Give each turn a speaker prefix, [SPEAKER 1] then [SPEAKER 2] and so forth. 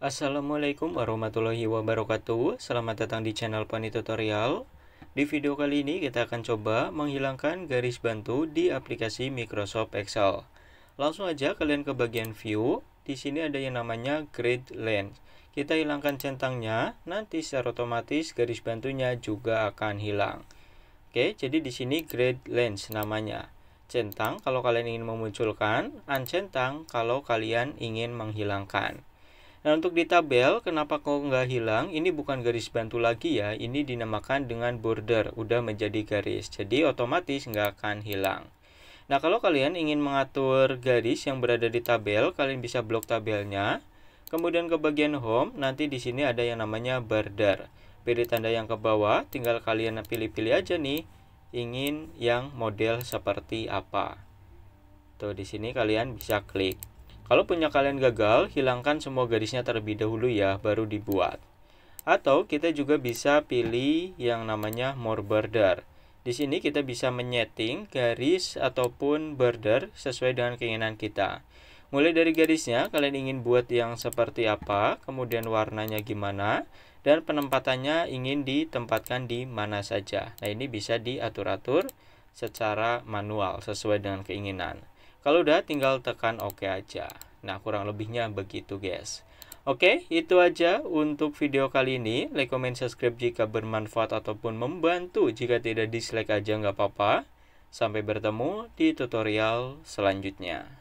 [SPEAKER 1] Assalamualaikum warahmatullahi wabarakatuh Selamat datang di channel Pani Tutorial Di video kali ini kita akan coba menghilangkan garis bantu di aplikasi Microsoft Excel Langsung aja kalian ke bagian view Di sini ada yang namanya grid lens Kita hilangkan centangnya Nanti secara otomatis garis bantunya juga akan hilang Oke, jadi di sini grid lens namanya centang kalau kalian ingin memunculkan, uncentang kalau kalian ingin menghilangkan. Nah untuk di tabel kenapa kok nggak hilang ini bukan garis bantu lagi ya ini dinamakan dengan border udah menjadi garis jadi otomatis nggak akan hilang. Nah kalau kalian ingin mengatur garis yang berada di tabel kalian bisa blok tabelnya kemudian ke bagian home nanti di sini ada yang namanya border pilih tanda yang ke bawah tinggal kalian pilih-pilih aja nih ingin yang model seperti apa. Tuh di sini kalian bisa klik. Kalau punya kalian gagal, hilangkan semua garisnya terlebih dahulu ya, baru dibuat. Atau kita juga bisa pilih yang namanya more border. Di sini kita bisa menyeting garis ataupun border sesuai dengan keinginan kita. Mulai dari garisnya, kalian ingin buat yang seperti apa, kemudian warnanya gimana, dan penempatannya ingin ditempatkan di mana saja. Nah ini bisa diatur-atur secara manual sesuai dengan keinginan. Kalau udah tinggal tekan OK aja. Nah, kurang lebihnya begitu guys. Oke, itu aja untuk video kali ini. Like, comment, subscribe jika bermanfaat ataupun membantu. Jika tidak dislike aja nggak apa-apa. Sampai bertemu di tutorial selanjutnya.